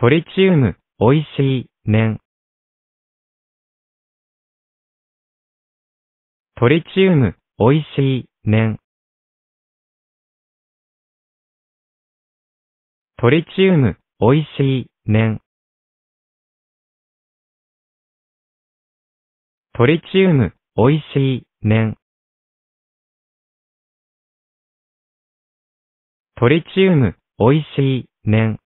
トリチウム、おいしい、麺。トリチウム、おいしい、麺。トリチウム、おいしい、麺。トリチウム、おいしい、麺。トリチウム、おいしい、麺。